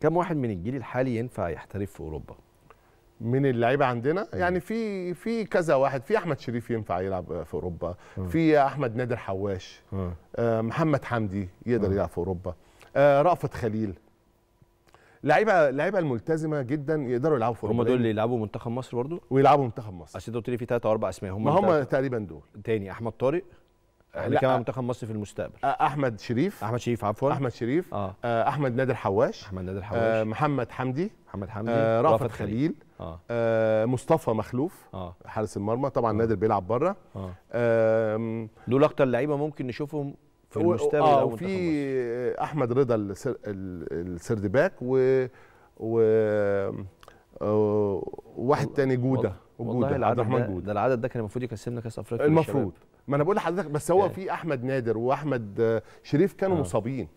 كم واحد من الجيل الحالي ينفع يحترف في اوروبا من اللعيبه عندنا يعني في في كذا واحد في احمد شريف ينفع يلعب في اوروبا في احمد نادر حواش آه محمد حمدي يقدر يلعب في اوروبا آه رأفت خليل لعيبه لعيبه الملتزمه جدا يقدروا يلعبوا في اوروبا هم دول اللي يلعبوا منتخب مصر برضه ويلعبوا منتخب مصر اصل انت قلت لي في ثلاثة او اربع اسماء هم ما هم تقريبا دول تاني احمد طارق احنا كمان منتخب مصر في المستقبل احمد شريف احمد شريف عفوا احمد شريف آه. احمد نادر حواش احمد نادر حواش آه محمد حمدي محمد حمدي آه رافت خليل آه. آه مصطفى مخلوف آه. حارس المرمى طبعا آه. نادر بيلعب بره آه. آه دول اكتر لعيبه ممكن نشوفهم في المستقبل اه وفي احمد رضا السردباك و و آه، واحد تاني جوده موجوده والله العدد عبد ده العدد ده كان المفروض يكسبنا كاس افريقيا المفروض ما انا بقول لحضرتك بس هو يعني. في احمد نادر واحمد شريف كانوا آه. مصابين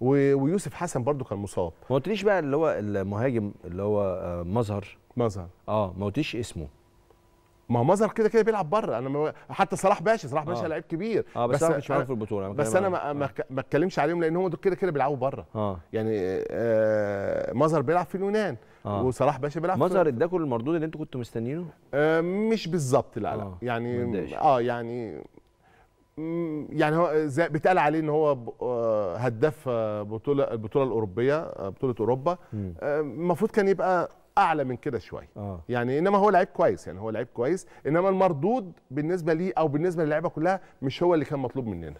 ويوسف حسن برده كان مصاب ما قلتليش بقى اللي هو المهاجم اللي هو آه، مظهر مظهر اه ما قلتليش اسمه ما هو مظهر كده كده بيلعب بره انا حتى صلاح باشا صلاح باشا آه. لعيب كبير آه بس, بس انا مش معاهم في البطوله بس انا ما آه. اتكلمش عليهم لان هم دول كده كده بيلعبوا بره آه. يعني آه مظهر بيلعب في اليونان آه. وصلاح باشا بيلعب مظهر اداكم المردود اللي انتوا كنتوا مستنيينه؟ آه مش بالظبط لا آه. لا يعني منداش. اه يعني آه، يعني, يعني هو زي بيتقال عليه ان هو آه، هداف آه، بطوله البطوله الاوروبيه بطوله اوروبا المفروض كان يبقى اعلى من كده شويه آه. يعني انما هو لعيب كويس يعني هو لعيب كويس انما المردود بالنسبه ليه او بالنسبه للعيبه كلها مش هو اللي كان مطلوب مننا